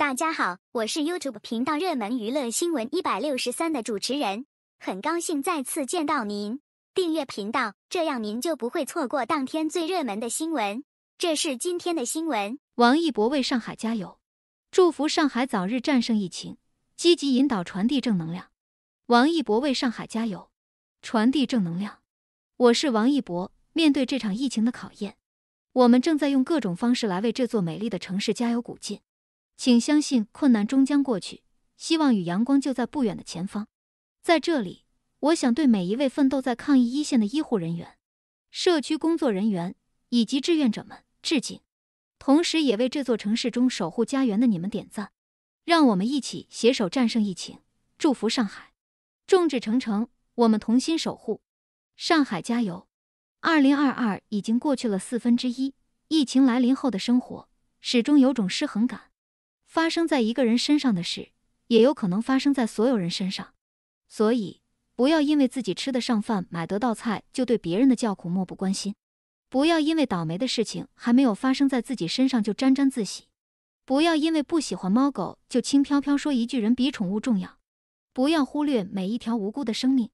大家好，我是 YouTube 频道热门娱乐新闻一百六十三的主持人，很高兴再次见到您。订阅频道，这样您就不会错过当天最热门的新闻。这是今天的新闻：王一博为上海加油，祝福上海早日战胜疫情，积极引导传递正能量。王一博为上海加油，传递正能量。我是王一博，面对这场疫情的考验，我们正在用各种方式来为这座美丽的城市加油鼓劲。请相信，困难终将过去，希望与阳光就在不远的前方。在这里，我想对每一位奋斗在抗疫一线的医护人员、社区工作人员以及志愿者们致敬，同时也为这座城市中守护家园的你们点赞。让我们一起携手战胜疫情，祝福上海，众志成城，我们同心守护，上海加油！二零二二已经过去了四分之一，疫情来临后的生活始终有种失衡感。发生在一个人身上的事，也有可能发生在所有人身上。所以，不要因为自己吃得上饭、买得到菜就对别人的叫苦漠不关心；不要因为倒霉的事情还没有发生在自己身上就沾沾自喜；不要因为不喜欢猫狗就轻飘飘说一句“人比宠物重要”；不要忽略每一条无辜的生命；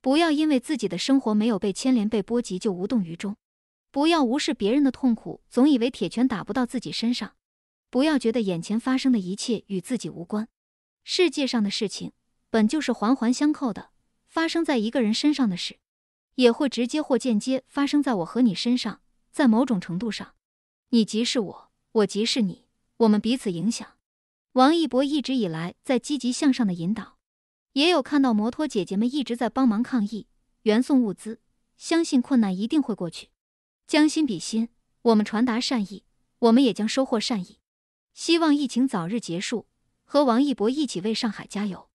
不要因为自己的生活没有被牵连、被波及就无动于衷；不要无视别人的痛苦，总以为铁拳打不到自己身上。不要觉得眼前发生的一切与自己无关。世界上的事情本就是环环相扣的，发生在一个人身上的事，也会直接或间接发生在我和你身上。在某种程度上，你即是我，我即是你，我们彼此影响。王一博一直以来在积极向上的引导，也有看到摩托姐姐们一直在帮忙抗议、援送物资。相信困难一定会过去。将心比心，我们传达善意，我们也将收获善意。希望疫情早日结束，和王一博一起为上海加油。